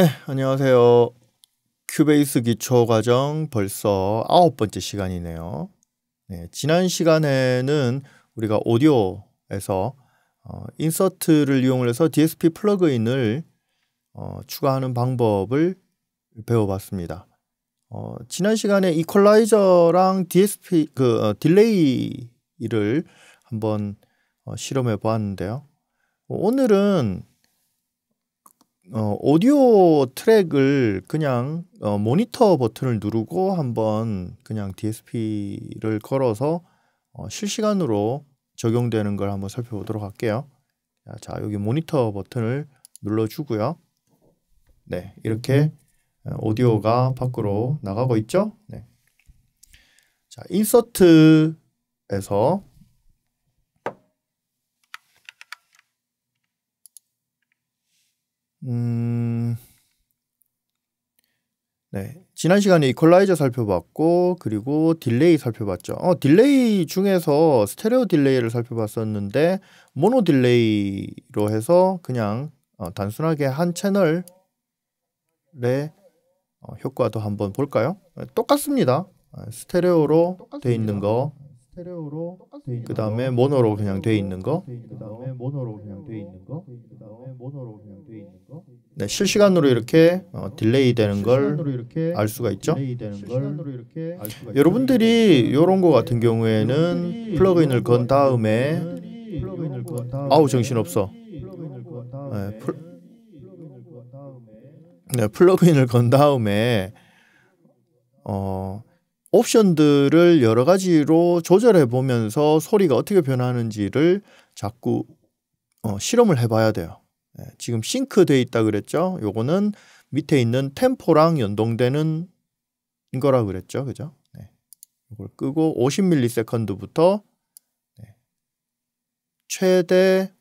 네, 안녕하세요. 큐베이스 기초과정 벌써 아홉 번째 시간이네요. 네, 지난 시간에는 우리가 오디오에서 어, 인서트를 이용해서 DSP 플러그인을 어, 추가하는 방법을 배워봤습니다. 어, 지난 시간에 이퀄라이저랑 DSP 그 어, 딜레이를 한번 어, 실험해 보았는데요. 오늘은 어, 오디오 트랙을 그냥 어, 모니터 버튼을 누르고 한번 그냥 DSP를 걸어서 어, 실시간으로 적용되는 걸 한번 살펴보도록 할게요. 자, 여기 모니터 버튼을 눌러주고요. 네, 이렇게 음. 어, 오디오가 음. 밖으로 음. 나가고 있죠? 네. 자, 인서트에서 음, 네. 지난 시간에 이퀄라이저 살펴봤고, 그리고 딜레이 살펴봤죠. 어, 딜레이 중에서 스테레오 딜레이를 살펴봤었는데, 모노 딜레이로 해서 그냥 어, 단순하게 한 채널의 어, 효과도 한번 볼까요? 네, 똑같습니다. 아, 스테레오로 똑같습니다. 돼 있는 거 스테레오로 그다음에 모노로 그냥 돼 있는 거. 그다음에 모노로 그냥 돼 있는 거. 그다음에 모노로 그냥 돼 있는 거. 네, 실시간으로 이렇게 어, 딜레이 되는 걸 알 수가 있죠. 여러분들이 이런 거 같은 경우에는 플러그인을 건 다음에 아우 정신 없어. 네, 플, 네, 플러그인을 건 다음에 어 옵션들을 여러 가지로 조절해 보면서 소리가 어떻게 변하는지를 자꾸 어, 실험을 해봐야 돼요. 예, 지금 싱크 돼 있다 그랬죠? 요거는 밑에 있는 템포랑 연동되는 거라 그랬죠, 그죠? 네. 이걸 끄고 50ms부터 네. 최대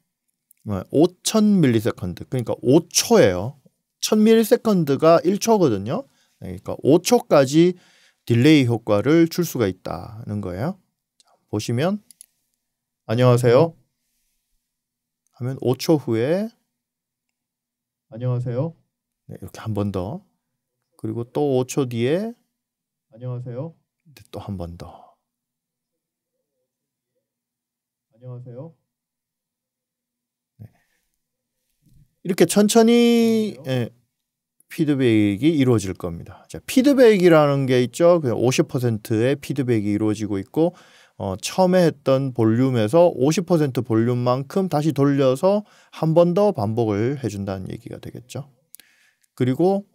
5000ms 어, 그러니까 5초예요. 1000ms가 1초거든요. 그러니까 5초까지 딜레이 효과를 줄 수가 있다는 거예요. 보시면 안녕하세요 하면 5초 후에 안녕하세요 네, 이렇게 한 번 더 그리고 또 5초 뒤에 안녕하세요 네, 또한 번더 안녕하세요 네. 이렇게 천천히 예, 피드백이 이루어질 겁니다. 자, 피드백이라는 게 있죠. 50%의 그 피드백이 이루어지고 있고 어, 처음에 했던 볼륨에서 50% 볼륨만큼 다시 돌려서 한 번 더 반복을 해준다는 얘기가 되겠죠. 그리고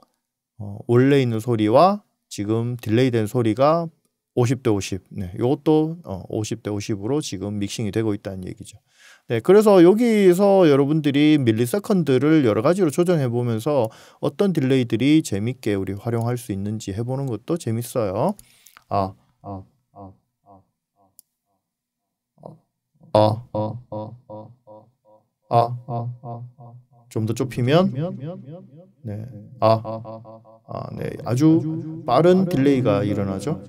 어, 원래 있는 소리와 지금 딜레이된 소리가 50대 50. 네, 이것도 어, 50대 50으로 지금 믹싱이 되고 있다는 얘기죠. 네, 그래서 여기서 여러분들이 밀리세컨드를 여러 가지로 조정해 보면서 어떤 딜레이들이 재밌게 우리 활용할 수 있는지 해보는 것도 재밌어요. 아, 아, 아, 아, 아, 아, 아, 아, 아, 아, 아, 좀더 좁히면, 네, 아, 아, 네, 아주 빠른 딜레이가 일어나죠.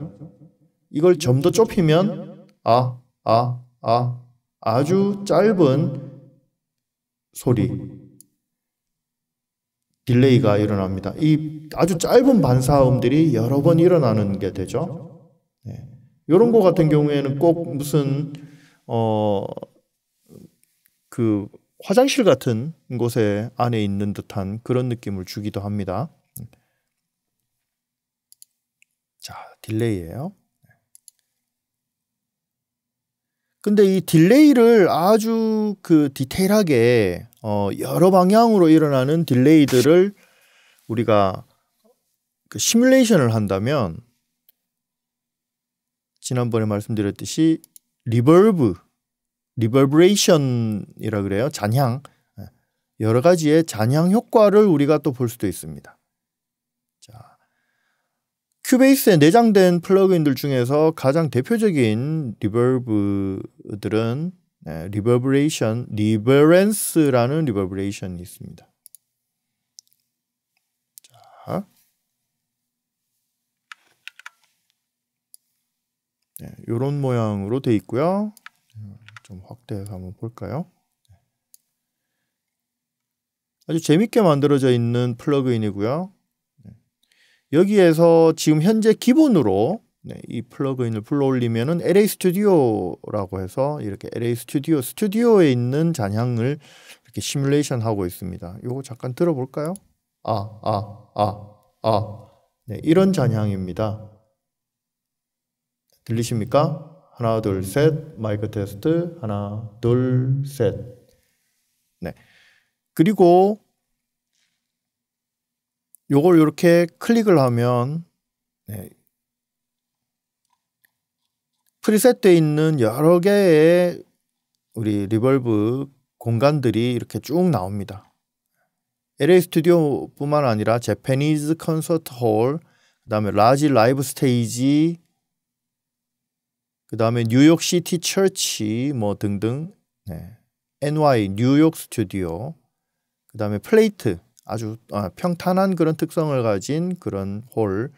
이걸 좀 더 좁히면, 아, 아, 아. 아주 짧은 소리, 딜레이가 일어납니다. 이 아주 짧은 반사음들이 여러 번 일어나는 게 되죠. 네. 이런 거 같은 경우에는 꼭 무슨 어그 화장실 같은 곳에 안에 있는 듯한 그런 느낌을 주기도 합니다. 자, 딜레이예요. 근데 이 딜레이를 아주 그 디테일하게 어 여러 방향으로 일어나는 딜레이들을 우리가 그 시뮬레이션을 한다면 지난번에 말씀드렸듯이 리버브, 리버브레이션이라 그래요. 잔향 예. 여러 가지의 잔향 효과를 우리가 또 볼 수도 있습니다. 큐베이스에 내장된 플러그인들 중에서 가장 대표적인 리버브들은 네, 리버브레이션, 리버런스라는 리버브레이션이 있습니다. 자. 네, 요런 모양으로 돼 있고요. 좀 확대해서 한번 볼까요? 네. 아주 재밌게 만들어져 있는 플러그인이고요. 여기에서 지금 현재 기본으로 네, 이 플러그인을 불러올리면 LA 스튜디오라고 해서 이렇게 LA 스튜디오 스튜디오에 있는 잔향을 이렇게 시뮬레이션 하고 있습니다. 요거 잠깐 들어볼까요? 아, 아, 아, 아. 네, 이런 잔향입니다. 들리십니까? 하나, 둘, 셋. 마이크 테스트. 하나, 둘, 셋. 네. 그리고 요걸 이렇게 클릭을 하면 네. 프리셋되어 있는 여러 개의 우리 리벌브 공간들이 이렇게 쭉 나옵니다. LA 스튜디오뿐만 아니라 제페니즈 콘서트 홀, 그 다음에 라지 라이브 스테이지, 그 다음에 뉴욕 시티 철치 뭐 등등, 네. NY 뉴욕 스튜디오, 그 다음에 플레이트, 아주 아, 평탄한 그런 특성을 가진 그런 홀,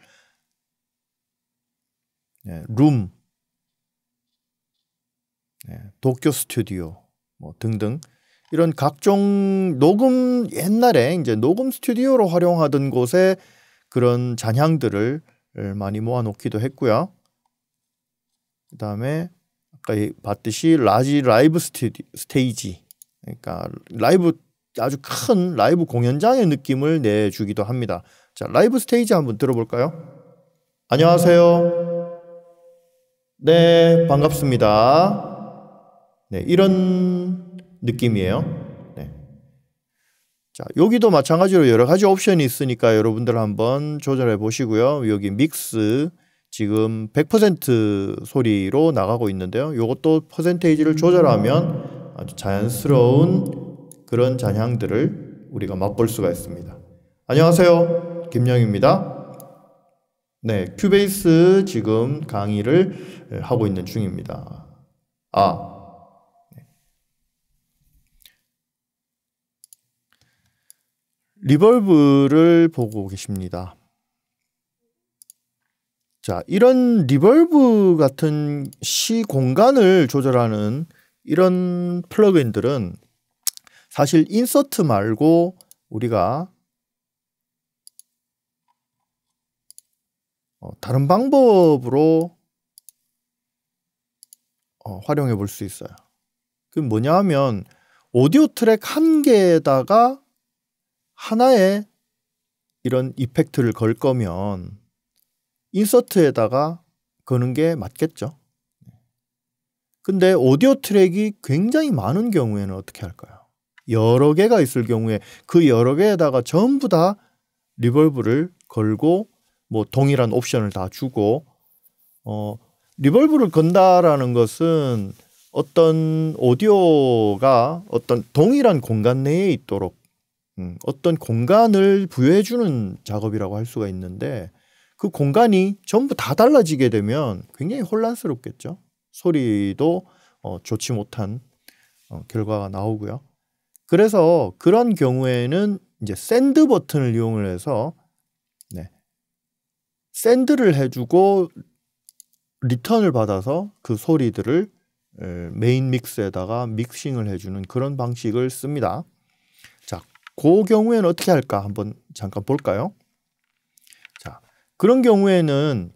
네, 룸, 네, 도쿄 스튜디오 뭐 등등 이런 각종 녹음 옛날에 이제 녹음 스튜디오로 활용하던 곳에 그런 잔향들을 많이 모아놓기도 했고요. 그 다음에 아까 봤듯이 라지 라이브 스튜디, 스테이지 그러니까 라이브 아주 큰 라이브 공연장의 느낌을 내주기도 합니다. 자, 라이브 스테이지 한번 들어볼까요? 안녕하세요. 네, 반갑습니다. 네, 이런 느낌이에요. 네. 자, 여기도 마찬가지로 여러 가지 옵션이 있으니까 여러분들 한번 조절해 보시고요. 여기 믹스 지금 100% 소리로 나가고 있는데요. 이것도 퍼센테이지를 조절하면 아주 자연스러운 그런 잔향들을 우리가 맛볼 수가 있습니다. 안녕하세요. 김영입니다. 네, 큐베이스 지금 강의를 하고 있는 중입니다. 아, 네. 리벌브를 보고 계십니다. 자, 이런 리벌브 같은 시 공간을 조절하는 이런 플러그인들은 사실 인서트 말고 우리가 어, 다른 방법으로 어, 활용해 볼 수 있어요. 그 뭐냐 하면 오디오 트랙 한 개에다가 하나의 이런 이펙트를 걸 거면 인서트에다가 거는 게 맞겠죠. 근데 오디오 트랙이 굉장히 많은 경우에는 어떻게 할까요? 여러 개가 있을 경우에 그 여러 개에다가 전부 다 리볼브를 걸고 뭐 동일한 옵션을 다 주고 어 리볼브를 건다라는 것은 어떤 오디오가 어떤 동일한 공간 내에 있도록 음, 어떤 공간을 부여해 주는 작업이라고 할 수가 있는데 그 공간이 전부 다 달라지게 되면 굉장히 혼란스럽겠죠. 소리도 어, 좋지 못한 어, 결과가 나오고요. 그래서 그런 경우에는 이제 샌드 버튼을 이용을 해서 네. 샌드를 해주고 리턴을 받아서 그 소리들을 메인 믹스에다가 믹싱을 해주는 그런 방식을 씁니다. 자, 그 경우에는 어떻게 할까 한번 잠깐 볼까요? 자, 그런 경우에는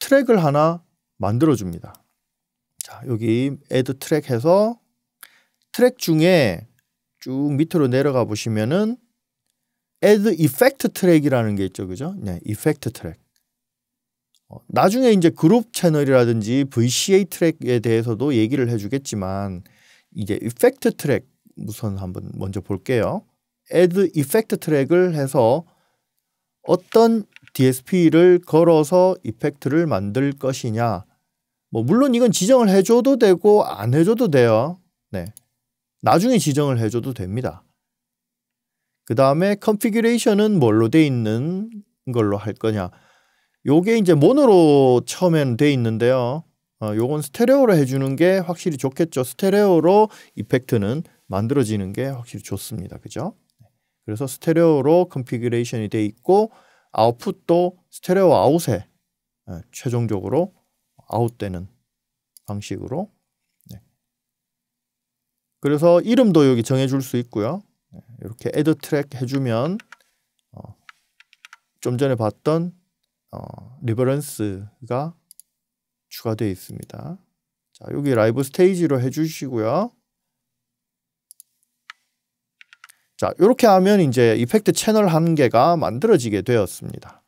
트랙을 하나 만들어줍니다. 자, 여기 add 트랙 해서 트랙 중에 쭉 밑으로 내려가 보시면은 add effect 트랙이라는 게 있죠. 그죠? 네, effect 트랙. 어, 나중에 이제 그룹 채널이라든지 VCA 트랙에 대해서도 얘기를 해 주겠지만 이제 이펙트 트랙 우선 한번 먼저 볼게요. add effect 트랙을 해서 어떤 DSP를 걸어서 이펙트를 만들 것이냐. 뭐 물론 이건 지정을 해줘도 되고 안 해줘도 돼요. 네. 나중에 지정을 해줘도 됩니다. 그 다음에 컨피규레이션은 뭘로 돼 있는 걸로 할 거냐. 요게 이제 모노로 처음엔 돼 있는데요. 어, 요건 스테레오로 해주는 게 확실히 좋겠죠. 스테레오로 이펙트는 만들어지는 게 확실히 좋습니다. 그죠? 그래서 스테레오로 컨피규레이션이 돼 있고 아웃풋도 스테레오 아웃에 최종적으로 아웃되는 방식으로 그래서 이름도 여기 정해줄 수 있고요. 네, 이렇게 add track 해주면 어, 좀 전에 봤던 어, 리버런스가 추가되어 있습니다. 자, 여기 라이브 스테이지로 해주시고요. 자, 이렇게 하면 이제 이펙트 채널 한 개가 만들어지게 되었습니다.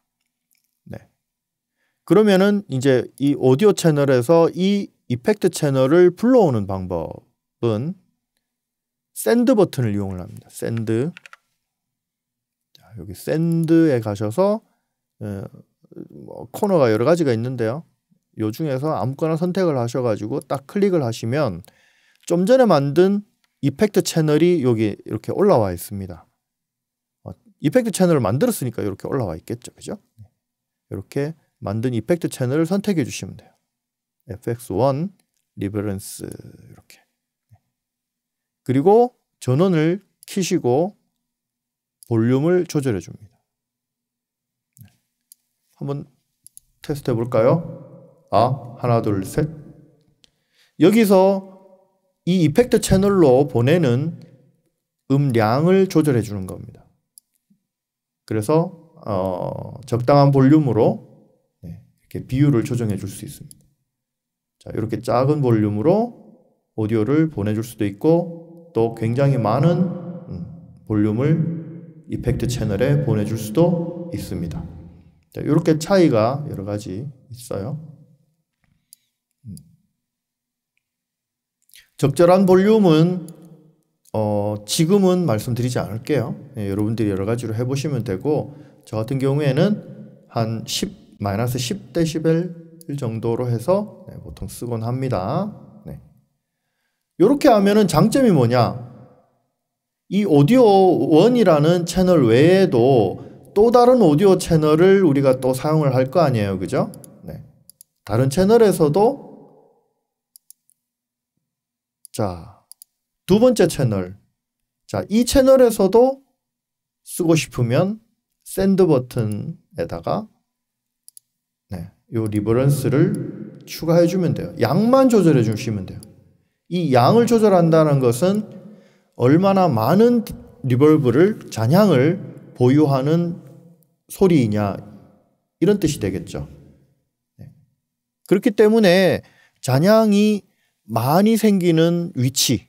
네. 그러면은 이제 이 오디오 채널에서 이 이펙트 채널을 불러오는 방법은 샌드 버튼을 이용을 합니다. 샌드 자, 여기 샌드에 가셔서 에, 어, 뭐, 코너가 여러 가지가 있는데요. 요 중에서 아무거나 선택을 하셔가지고 딱 클릭을 하시면 좀 전에 만든 이펙트 채널이 여기 이렇게 올라와 있습니다. 어, 이펙트 채널을 만들었으니까 이렇게 올라와 있겠죠. 그죠? 이렇게 만든 이펙트 채널을 선택해 주시면 돼요. fx1 r r v e 리버런스 이렇게 그리고 전원을 키시고 볼륨을 조절해 줍니다. 네. 한번 테스트 해볼까요? 아, 하나, 둘, 셋. 여기서 이 이펙트 채널로 보내는 음량을 조절해 주는 겁니다. 그래서 어, 적당한 볼륨으로 네, 이렇게 비율을 조정해 줄 수 있습니다. 자, 이렇게 작은 볼륨으로 오디오를 보내줄 수도 있고 또 굉장히 많은 음, 볼륨을 이펙트 채널에 보내줄 수도 있습니다. 이렇게 차이가 여러 가지 있어요. 음. 적절한 볼륨은 어 지금은 말씀드리지 않을게요. 예, 여러분들이 여러 가지로 해보시면 되고 저 같은 경우에는 한 10, 마이너스 10 데시벨 정도로 해서 네, 보통 쓰곤 합니다. 이렇게 하면은 장점이 뭐냐? 이 오디오 원이라는 채널 외에도 또 다른 오디오 채널을 우리가 또 사용을 할 거 아니에요. 그죠? 네. 다른 채널에서도 자, 두 번째 채널. 자, 이 채널에서도 쓰고 싶으면 샌드 버튼에다가 네, 요 리버런스를 추가해 주면 돼요. 양만 조절해 주시면 돼요. 이 양을 조절한다는 것은 얼마나 많은 리벌브를 잔향을 보유하는 소리이냐 이런 뜻이 되겠죠. 네. 그렇기 때문에 잔향이 많이 생기는 위치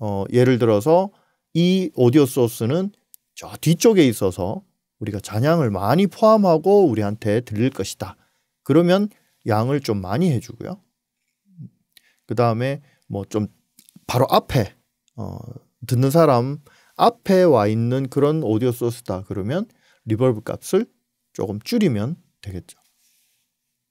어, 예를 들어서 이 오디오 소스는 저 뒤쪽에 있어서 우리가 잔향을 많이 포함하고 우리한테 들릴 것이다. 그러면 양을 좀 많이 해주고요. 그 다음에 뭐좀 바로 앞에 어, 듣는 사람 앞에 와 있는 그런 오디오 소스다 그러면 리버브 값을 조금 줄이면 되겠죠.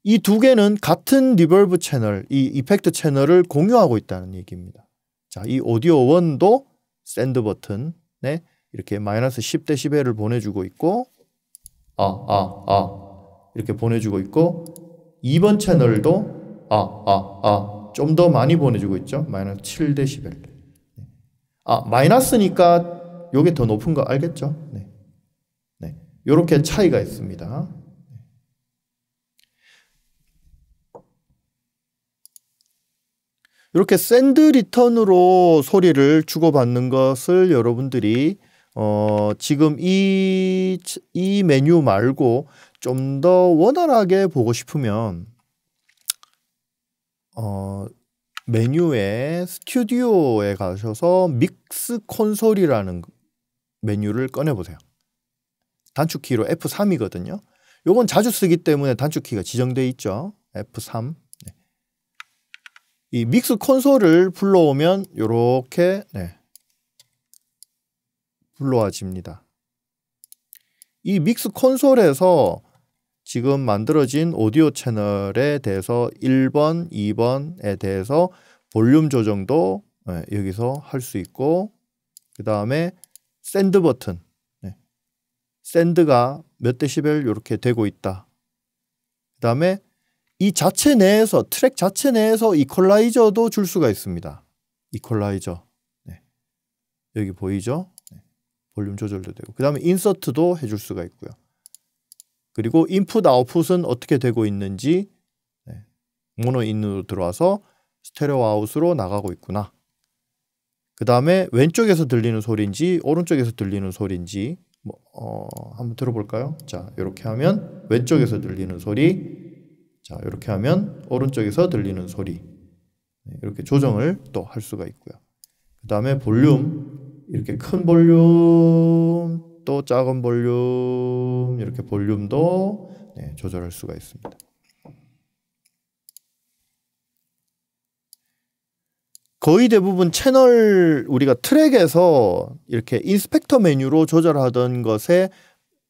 이 두 개는 같은 리버브 채널, 이 이펙트 채널을 공유하고 있다는 얘기입니다. 자, 이 오디오 원도 샌드 버튼에 이렇게 마이너스 10대 10회를 보내주고 있고 아, 아, 아 이렇게 보내주고 있고 2번 채널도 아, 아, 아 좀더 많이 보내주고 있죠. 마이너스 7데시벨. 아, 마이너스니까 요게 더 높은 거 알겠죠? 네. 네. 요렇게 차이가 있습니다. 이렇게 샌드 리턴으로 소리를 주고받는 것을 여러분들이 어, 지금 이, 이 메뉴 말고 좀 더 원활하게 보고 싶으면 어, 메뉴에 스튜디오에 가셔서 믹스 콘솔이라는 메뉴를 꺼내보세요. 단축키로 F3이거든요. 요건 자주 쓰기 때문에 단축키가 지정돼 있죠. F3. 네. 이 믹스 콘솔을 불러오면 요렇게 네. 불러와집니다. 이 믹스 콘솔에서 지금 만들어진 오디오 채널에 대해서 1번, 2번에 대해서 볼륨 조정도 예, 여기서 할 수 있고 그 다음에 샌드 버튼 샌드가 예, 몇 데시벨 이렇게 되고 있다 그 다음에 이 자체 내에서 트랙 자체 내에서 이퀄라이저도 줄 수가 있습니다 이퀄라이저 네. 여기 보이죠 네. 볼륨 조절도 되고 그 다음에 인서트도 해줄 수가 있고요 그리고 인풋 아웃풋은 어떻게 되고 있는지 네. 모노 인으로 들어와서 스테레오 아웃으로 나가고 있구나. 그 다음에 왼쪽에서 들리는 소리인지 오른쪽에서 들리는 소리인지 뭐, 어, 한번 들어볼까요? 자, 이렇게 하면 왼쪽에서 들리는 소리 자, 이렇게 하면 오른쪽에서 들리는 소리 이렇게 네, 조정을 또 할 수가 있고요. 그 다음에 볼륨 이렇게 큰 볼륨 또 작은 볼륨 이렇게 볼륨도 네, 조절할 수가 있습니다. 거의 대부분 채널 우리가 트랙에서 이렇게 인스펙터 메뉴로 조절하던 것에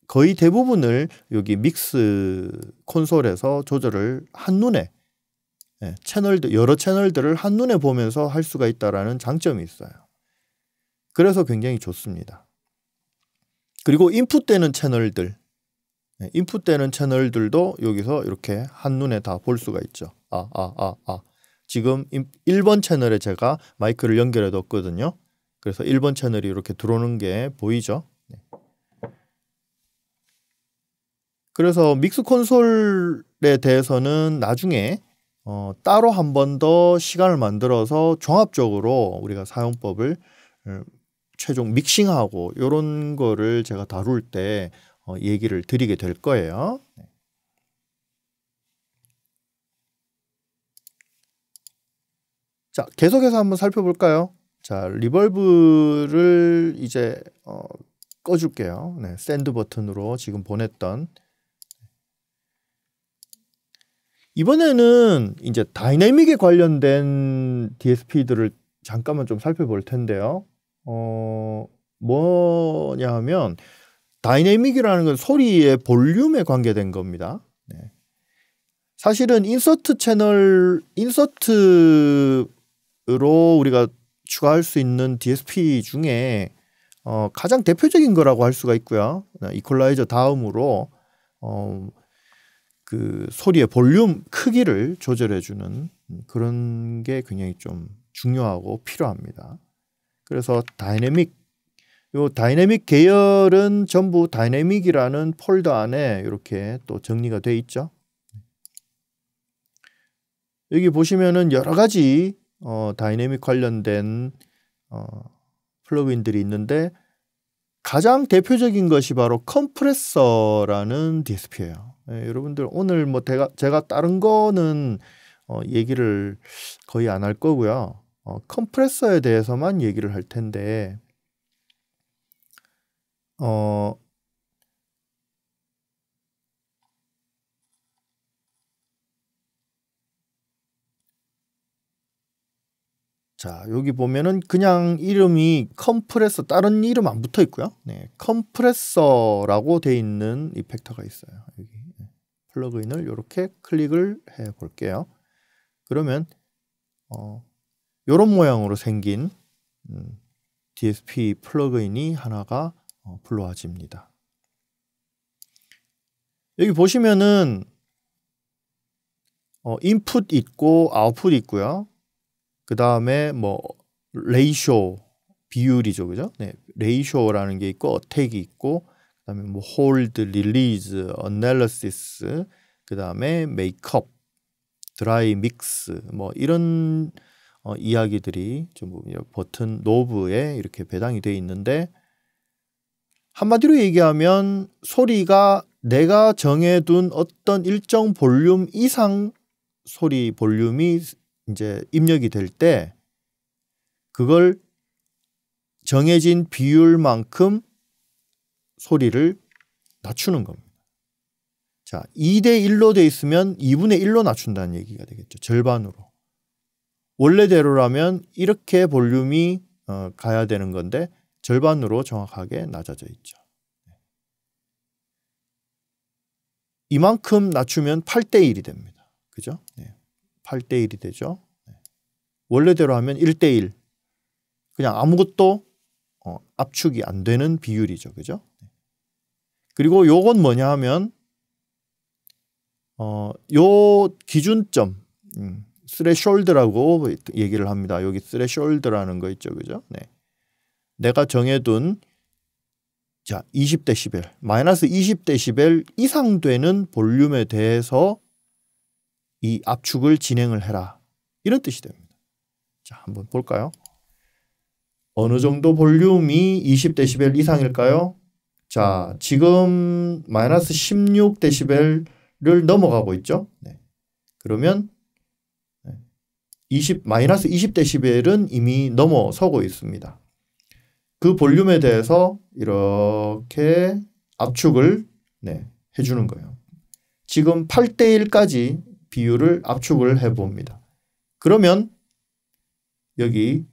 거의 대부분을 여기 믹스 콘솔에서 조절을 한눈에 예, 채널들 여러 채널들을 한눈에 보면서 할 수가 있다라 장점이 있어요. 그래서 굉장히 좋습니다. 그리고 인풋되는 채널들 인풋되는 네, 채널들도 여기서 이렇게 한눈에 다 볼 수가 있죠. 아, 아, 아, 아. 지금 1번 채널에 제가 마이크를 연결해 뒀거든요. 그래서 1번 채널이 이렇게 들어오는 게 보이죠. 네. 그래서 믹스 콘솔에 대해서는 나중에 어, 따로 한 번 더 시간을 만들어서 종합적으로 우리가 사용법을 음, 최종 믹싱하고 이런 거를 제가 다룰 때 어, 얘기를 드리게 될 거예요. 네. 자, 계속해서 한번 살펴볼까요? 자, 리벌브를 이제 어, 꺼줄게요. 네, 샌드 버튼으로 지금 보냈던 이번에는 이제 다이내믹에 관련된 DSP들을 잠깐만 좀 살펴볼 텐데요. 어 뭐냐 하면 다이내믹이라는 건 소리의 볼륨에 관계된 겁니다. 네. 사실은 인서트 채널 인서트로 우리가 추가할 수 있는 DSP 중에 어, 가장 대표적인 거라고 할 수가 있고요. 네, 이퀄라이저 다음으로 어, 그 소리의 볼륨 크기를 조절해주는 그런 게 굉장히 좀 중요하고 필요합니다. 그래서 다이내믹 요 다이내믹 계열은 전부 다이내믹이라는 폴더 안에 이렇게 또 정리가 돼 있죠. 여기 보시면은 여러 가지 어, 다이내믹 관련된 어, 플러그인들이 있는데 가장 대표적인 것이 바로 컴프레서라는 DSP예요. 예, 여러분들 오늘 뭐 제가, 제가 다른 거는 어, 얘기를 거의 안 할 거고요. 어, 컴프레서에 대해서만 얘기를 할 텐데 어, 자, 여기 보면은 그냥 이름이 컴프레서 다른 이름 안 붙어 있고요. 네, 컴프레서라고 돼 있는 이펙터가 있어요. 여기 예, 플러그인을 이렇게 클릭을 해 볼게요. 그러면 어 이런 모양으로 생긴 음, DSP 플러그인이 하나가 불러와집니다. 어, 여기 보시면은 어, 인풋 있고 아웃풋 있고요. 그 다음에 뭐 레이쇼 비율이죠, 그죠? 네, 레이쇼라는 게 있고 어택이 있고 그다음에 뭐 홀드, 릴리즈, 어널리시스, 그다음에 메이크업, 드라이 믹스 뭐 이런 어, 이야기들이 좀 버튼 노브에 이렇게 배당이 되어 있는데 한마디로 얘기하면 소리가 내가 정해둔 어떤 일정 볼륨 이상 소리 볼륨이 이제 입력이 될 때 그걸 정해진 비율만큼 소리를 낮추는 겁니다. 자, 2대 1로 돼 있으면 2분의 1로 낮춘다는 얘기가 되겠죠. 절반으로. 원래대로라면 이렇게 볼륨이 어, 가야 되는 건데 절반으로 정확하게 낮아져 있죠. 네. 이만큼 낮추면 8대 1이 됩니다. 그죠? 네. 8대 1이 되죠. 네. 원래대로 하면 1대 1. 그냥 아무것도 어, 압축이 안 되는 비율이죠. 그죠? 네. 그리고 요건 뭐냐 하면 어, 요 기준점 음. 쓰레숄드라고 얘기를 합니다. 여기 쓰레숄드라는거 있죠. 그죠? 네. 내가 정해둔 자, 2 0데시벨 마이너스 2 0데시벨 이상 되는 볼륨에 대해서 이 압축을 진행을 해라. 이런 뜻이 됩니다. 자, 한번 볼까요? 어느 정도 볼륨이 2 0데시벨 이상일까요? 자, 지금 마이너스 1 6데시벨을 넘어가고 있죠? 네. 그러면 20 마이너스 2 0데시은 이미 넘어서고 있습니다. 그 볼륨에 대해서 이렇게 압축을 네, 해주는 거예요. 지금 8대 1까지 비율을 압축을 해봅니다. 그러면 여기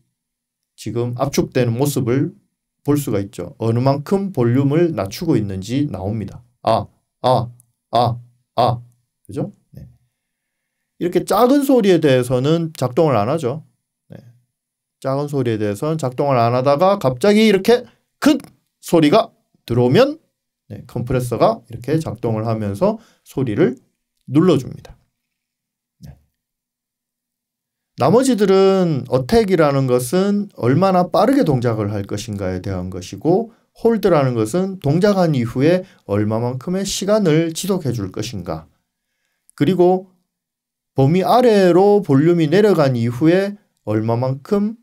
지금 압축되는 모습을 볼 수가 있죠. 어느 만큼 볼륨을 낮추고 있는지 나옵니다. 아, 아, 아, 아. 그죠? 이렇게 작은 소리에 대해서는 작동을 안 하죠. 네. 작은 소리에 대해서는 작동을 안 하다가 갑자기 이렇게 큰 소리가 들어오면 네, 컴프레서가 이렇게 작동을 하면서 소리를 눌러줍니다. 네. 나머지들은 어택이라는 것은 얼마나 빠르게 동작을 할 것인가에 대한 것이고 홀드라는 것은 동작한 이후에 얼마만큼의 시간을 지속해 줄 것인가 그리고 범위 아래로 볼륨이 내려간 이후에 얼마만큼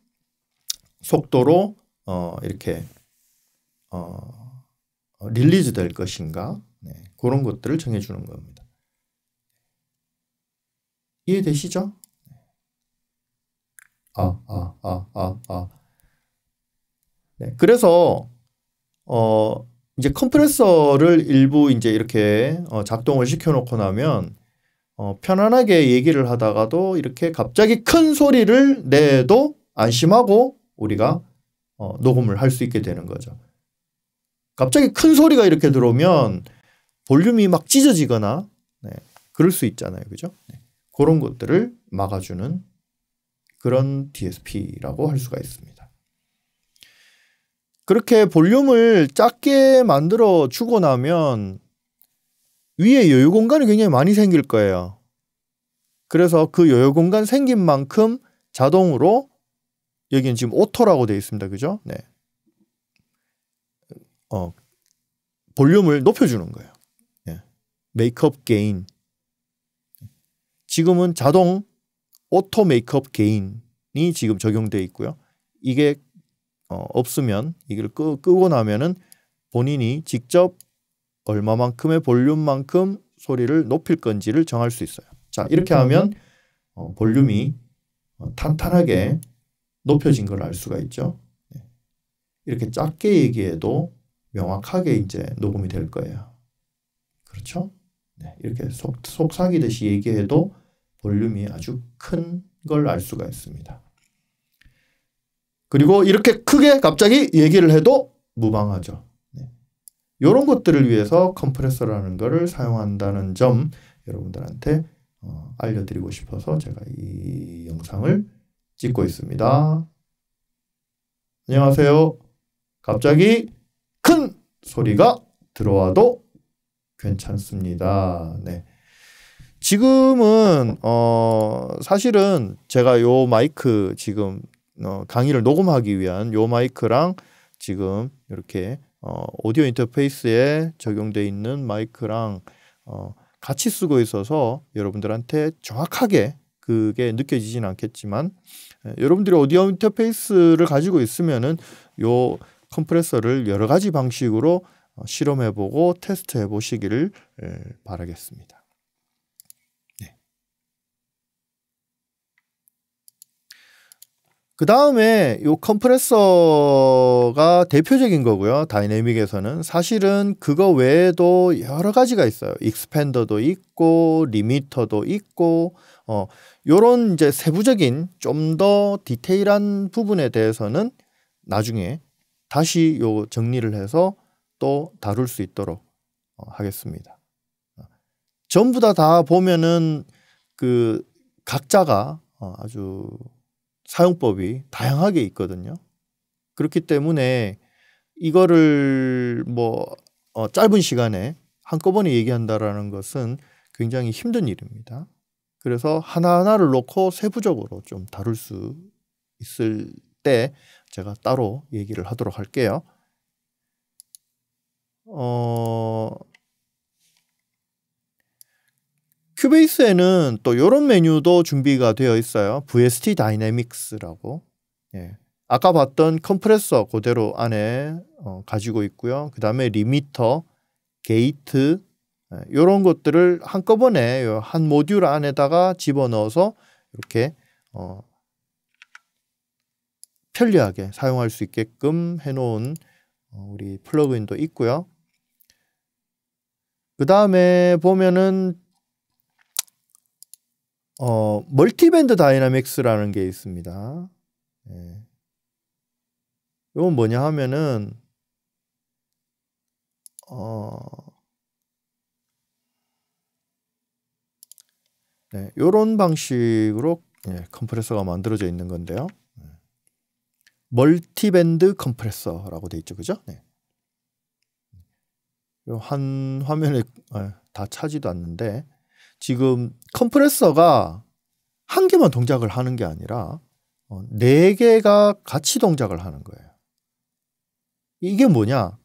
속도로 어 이렇게 어 릴리즈 될 것인가 네, 그런 것들을 정해주는 겁니다. 이해되시죠? 아, 아, 아, 아, 아. 네, 그래서 어 이제 컴프레서를 일부 이제 이렇게 어, 작동을 시켜놓고 나면 어, 편안하게 얘기를 하다가도 이렇게 갑자기 큰 소리를 내도 안심하고 우리가 어, 녹음을 할 수 있게 되는 거죠. 갑자기 큰 소리가 이렇게 들어오면 볼륨이 막 찢어지거나 네, 그럴 수 있잖아요. 그죠? 네, 그런 것들을 막아주는 그런 DSP라고 할 수가 있습니다. 그렇게 볼륨을 작게 만들어 주고 나면 위에 여유 공간이 굉장히 많이 생길 거예요. 그래서 그 여유 공간 생긴 만큼 자동으로 여기는 지금 오토라고 되어 있습니다. 그죠? 네. 어, 볼륨을 높여주는 거예요. 네. 메이크업 게인. 지금은 자동 오토 메이크업 게인이 지금 적용되어 있고요. 이게 어, 없으면 이걸 끄, 고 나면은 본인이 직접 얼마만큼의 볼륨만큼 소리를 높일 건지를 정할 수 있어요. 자 아, 이렇게 하면 어, 볼륨이 어, 탄탄하게 높여진 걸 알 수가 있죠. 네. 이렇게 작게 얘기해도 명확하게 이제 녹음이 될 거예요. 그렇죠? 네, 이렇게 속, 속삭이듯이 얘기해도 볼륨이 아주 큰 걸 알 수가 있습니다. 그리고 이렇게 크게 갑자기 얘기를 해도 무방하죠. 이런 것들을 위해서 컴프레서라는 것을 사용한다는 점 여러분들한테 어, 알려드리고 싶어서 제가 이 영상을 찍고 있습니다. 안녕하세요. 갑자기 큰 소리가 들어와도 괜찮습니다. 네. 지금은 어 사실은 제가 요 마이크 지금 어 강의를 녹음하기 위한 요 마이크랑 지금 이렇게 어, 오디오 인터페이스에 적용돼 있는 마이크랑 어, 같이 쓰고 있어서 여러분들한테 정확하게 그게 느껴지진 않겠지만 에, 예, 여러분들이 오디오 인터페이스를 가지고 있으면은 요 컴프레서를 여러 가지 방식으로 어, 실험해보고 테스트해 보시기를 예, 바라겠습니다. 그 다음에 이 컴프레서가 대표적인 거고요. 다이내믹에서는 사실은 그거 외에도 여러 가지가 있어요. 익스팬더도 있고 리미터도 있고 어 요런 이제 세부적인 좀 더 디테일한 부분에 대해서는 나중에 다시 요 정리를 해서 또 다룰 수 있도록 어, 하겠습니다. 전부 다다 다 보면은 그 각자가 어, 아주 사용법이 다양하게 있거든요. 그렇기 때문에 이거를 뭐 어, 짧은 시간에 한꺼번에 얘기한다라는 것은 굉장히 힘든 일입니다. 그래서 하나하나를 놓고 세부적으로 좀 다룰 수 있을 때 제가 따로 얘기를 하도록 할게요. 어, 큐베이스에는 또 이런 메뉴도 준비가 되어 있어요. VST d y n a m i c s 라고 예. 아까 봤던 컴프레서 그대로 안에 어, 가지고 있고요. 그 다음에 리미터, 게이트 예, 이런 것들을 한꺼번에 한 모듈 안에다가 집어넣어서 이렇게 어, 편리하게 사용할 수 있게끔 해놓은 어, 우리 플러그인도 있고요. 그 다음에 보면은 어, 멀티밴드 다이나믹스라는 게 있습니다. 예. 이건 뭐냐 하면은 어, 네, 요런 방식으로 예, 컴프레서가 만들어져 있는 건데요. 예. 멀티밴드 컴프레서라고 돼 있죠, 그죠? 네. 한 화면에 아, 다 차지도 않는데 지금 컴프레서가 한 개만 동작을 하는 게 아니라 어, 네 개가 같이 동작을 하는 거예요. 이게 뭐냐?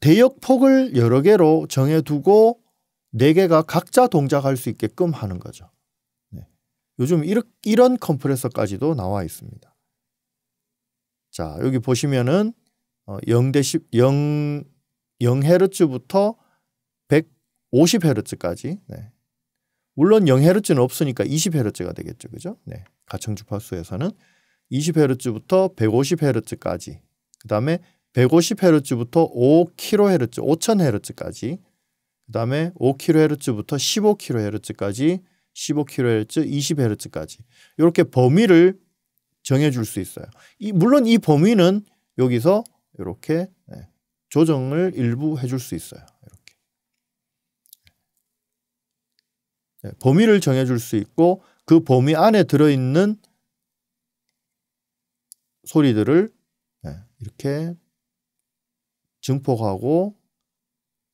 대역폭을 여러 개로 정해두고 네 개가 각자 동작할 수 있게끔 하는 거죠. 네. 요즘 이렇, 이런 컴프레서까지도 나와 있습니다. 자, 여기 보시면은 0대 어, 10, 0, 0헤르츠부터 150헤르츠까지 네. 물론 0 h z 는 없으니까 2 0 h z 가 되겠죠. 그죠? 네. 가청 주파수에서는 2 0 h z 부터1 5 0 h z 까지 그다음에 1 5 0 h z 부터 5kHz, 5 0 0 0헤르까지 그다음에 5kHz부터 15kHz까지 15kHz, 20Hz까지 이렇게 범위를 정해줄 수 있어요. 이, 물론 이 범위는 여기서 이렇게 네, 조정을 일부 해줄 수 있어요. 예, 범위를 정해줄 수 있고 그 범위 안에 들어있는 소리들을 예, 이렇게 증폭하고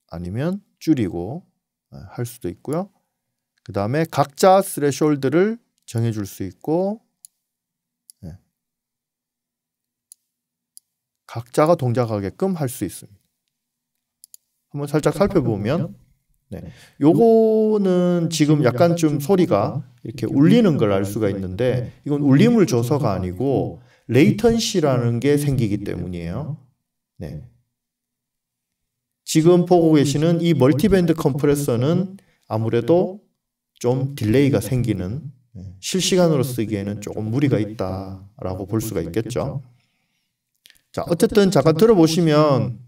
아니면 줄이고 예, 할 수도 있고요. 그 다음에 각자 스레숄드를 정해줄 수 있고 각자가 동작하게끔 할 수 있습니다. 한번 살짝 살펴보면 네. 요거는 지금 약간 좀 소리가 이렇게 울리는 걸 알 수가 있는데 이건 울림을 줘서가 아니고 레이턴시라는 게 생기기 때문이에요. 네. 지금 보고 계시는 이 멀티밴드 컴프레서는 아무래도 좀 딜레이가 생기는 실시간으로 쓰기에는 조금 무리가 있다라고 볼 수가 있겠죠. 자, 어쨌든 잠깐 들어보시면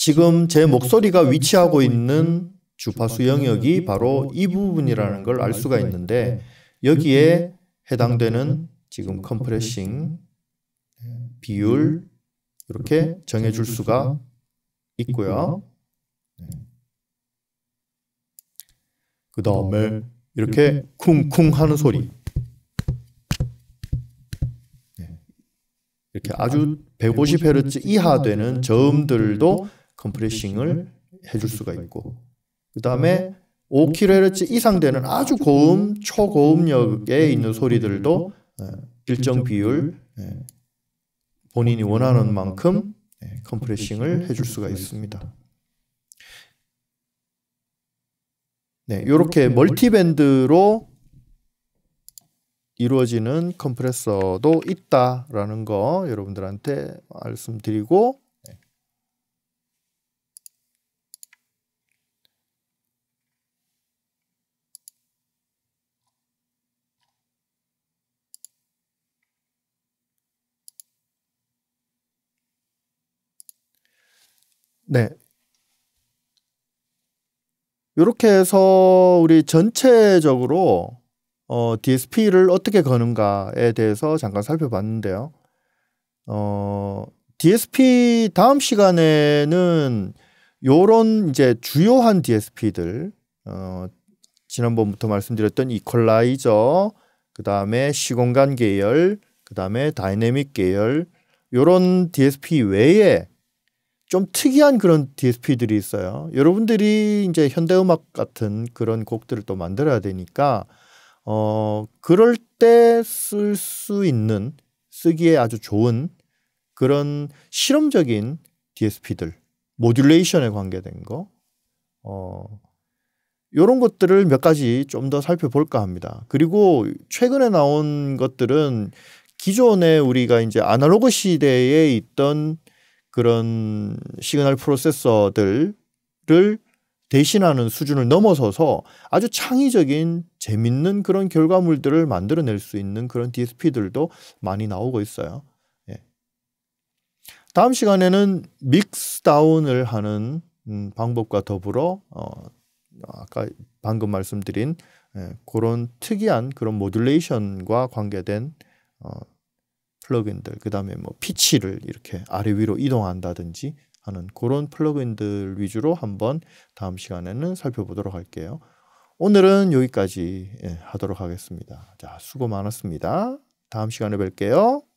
지금 제 목소리가 위치하고 있는 주파수 영역이 바로 이 부분이라는 걸 알 수가 있는데 여기에 해당되는 지금 컴프레싱 비율 이렇게 정해줄 수가 있고요. 그 다음에 이렇게 쿵쿵 하는 소리 이렇게 아주 150Hz 이하 되는 저음들도 컴프레싱을 해줄 수가 있고 그 다음에 5kHz 이상 되는 아주 고음, 초고음역에 있는 소리들도 예, 예, 일정 비율 예, 본인이 원하는 만큼 컴프레싱을 해줄 수가 있습니다. 네, 이렇게 멀티밴드로 이루어지는 컴프레서도 있다라는 거 여러분들한테 말씀드리고 네. 이렇게 해서 우리 전체적으로 어, DSP를 어떻게 거는가에 대해서 잠깐 살펴봤는데요. 어, DSP 다음 시간에는 요런 이제 주요한 DSP들 어, 지난번부터 말씀드렸던 이퀄라이저, 그 다음에 시공간 계열, 그 다음에 다이내믹 계열 요런 DSP 외에 좀 특이한 그런 DSP들이 있어요. 여러분들이 이제 현대음악 같은 그런 곡들을 또 만들어야 되니까 어 그럴 때 쓸 수 있는 쓰기에 아주 좋은 그런 실험적인 DSP들 모듈레이션에 관계된 거 어, 요런 것들을 몇 가지 좀 더 살펴볼까 합니다. 그리고 최근에 나온 것들은 기존에 우리가 이제 아날로그 시대에 있던 그런 시그널 프로세서들을 대신하는 수준을 넘어서서 아주 창의적인 재밌는 그런 결과물들을 만들어낼 수 있는 그런 DSP들도 많이 나오고 있어요. 예. 다음 시간에는 믹스다운을 하는 음, 방법과 더불어 어, 아까 방금 말씀드린 예, 그런 특이한 그런 모듈레이션과 관계된 어, 플러그인들, 그 다음에 뭐 피치를 이렇게 아래 위로 이동한다든지 하는 그런 플러그인들 위주로 한번 다음 시간에는 살펴보도록 할게요. 오늘은 여기까지 예, 하도록 하겠습니다. 자, 수고 많았습니다. 다음 시간에 뵐게요.